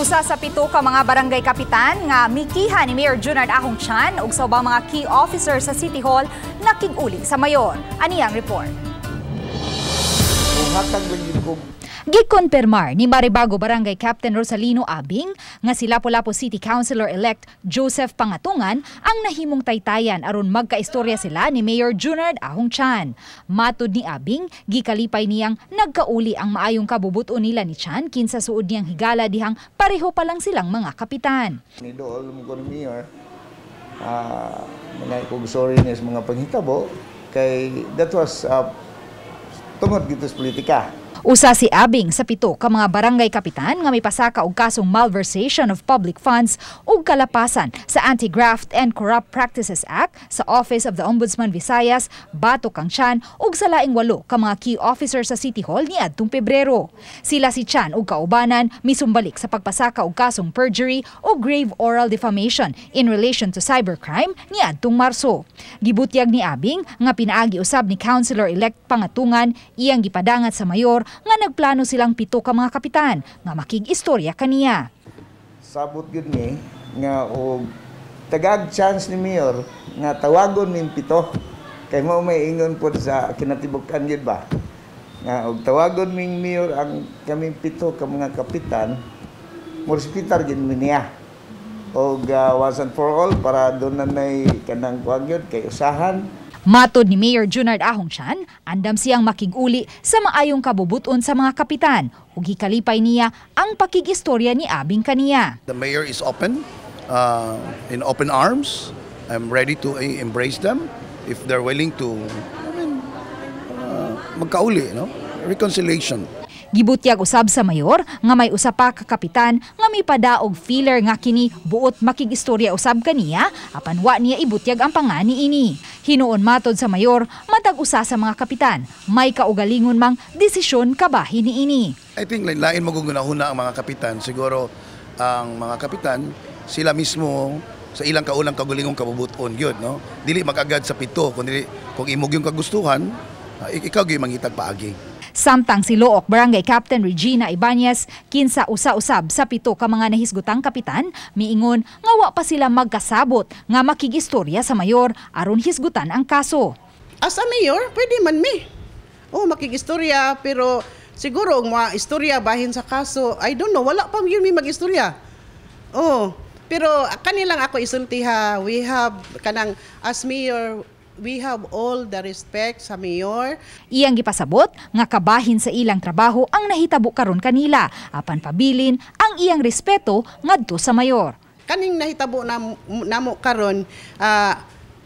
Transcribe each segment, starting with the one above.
Usa sa pito ka mga barangay kapitan nga mikiha ni Mayor Junard Ahong Chan ug sa ubang mga key officer sa City Hall nakig-uli sa mayon. Ani ang report. Buhatag ng Gikonpermar ni Maribago Barangay Captain Rosalino Abing nga si Lapu-Lapu City Councilor-elect Joseph Pangatungan ang nahimong taytayan aron magkaistorya sila ni Mayor Junard Ahong Chan. Matod ni Abing, gikalipay niyang nagkauli ang maayong kabubuto nila ni Chan kinsa suod niyang higala dihang pareho pa lang silang mga kapitan. Ni Dool Mugon Mayor, uh, ah, mga kong sorry niya sa mga panghitabo kay that was uh, tungod dito politika. Usa si Abing sa pito ka mga barangay kapitan nga may pasaka og kasong malversation of public funds ug kalapasan sa Anti-Graft and Corrupt Practices Act sa Office of the Ombudsman Visayas, Bato kang Chan ug sa laing walo ka mga key officer sa City Hall niadtong Pebrero. Sila si Chan ug kaubanan misumbalik sa pagpasaka og kasong perjury o grave oral defamation in relation to cybercrime niadtong Marso. Gibutyag ni Abing nga pinaagi usab ni Councilor-elect Pangatungan iyang gipadangat sa mayor nga nagplano silang pito ka mga kapitan nga makig-istorya kaniya. Sabot gud ni nga og tagag chance ni Mayor nga tawagon min pito kay mo may ingon po sa kinatibukan yun ba nga og tawagon ming Mayor ang kaming pito ka mga kapitan morsipitar gin mo niya og uh, once and for all para doon na may kanang kuwag kay usahan Matod ni Mayor Junard Ahongshan, andam siyang makiguli sa maayong kabubuton sa mga kapitan ug gikalipay niya ang pakigistorya ni Abing kaniya. The mayor is open, uh, in open arms. I'm ready to e- embrace them if they're willing to I mean, uh, magkauli, no? reconciliation. Gibutyag usab sa mayor nga may usa pa ka kapitan nga may padaog filler nga kini buot makigistorya usab kaniya apan wa niya ibutyag ang pangani ini. Hinuon matod sa mayor, matag usa sa mga kapitan, may kaugalingon mang desisyon kabahi ni ini. I think lain magugunahuna ang mga kapitan. Siguro ang mga kapitan, sila mismo sa ilang kaulang kagulingong kabubuton yun no dili magagad sa pito kundi kung imog yung kagustuhan ah, ikaw gyud mangitag paagi Samtang si Look Barangay Captain Regina Ibanez kinsa usa-usab sa pito ka mga nahisgutang kapitan miingon nga wa pa sila magkasabot nga makigistorya sa mayor aron hisgutan ang kaso. As a mayor, pwede man mi. Oh, makigistorya pero siguro mga istorya bahin sa kaso, I don't know, wala pa yun mi magistorya. Oh, pero kanilang ako isultiha, we have kanang as mayor we have all the respect sa mayor. Iyang gipasabot nga kabahin sa ilang trabaho ang nahitabo karon kanila apan pabilin ang iyang respeto ngadto sa mayor. Kaning nahitabo namo, namo karon uh,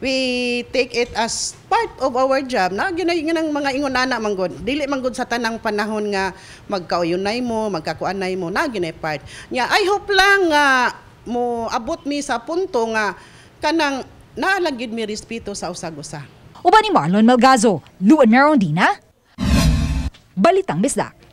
we take it as part of our job na ginay ng mga ingon ana manggod dili manggod sa tanang panahon nga magkauyunay mo magkakuanay mo na ginay part nya yeah, i hope lang nga uh, mo abot mi sa punto nga kanang naalanggid mi respeto sa usag-usa. Uba ni Marlon Melgazo, Luan Merondina, Balitang Bisdak.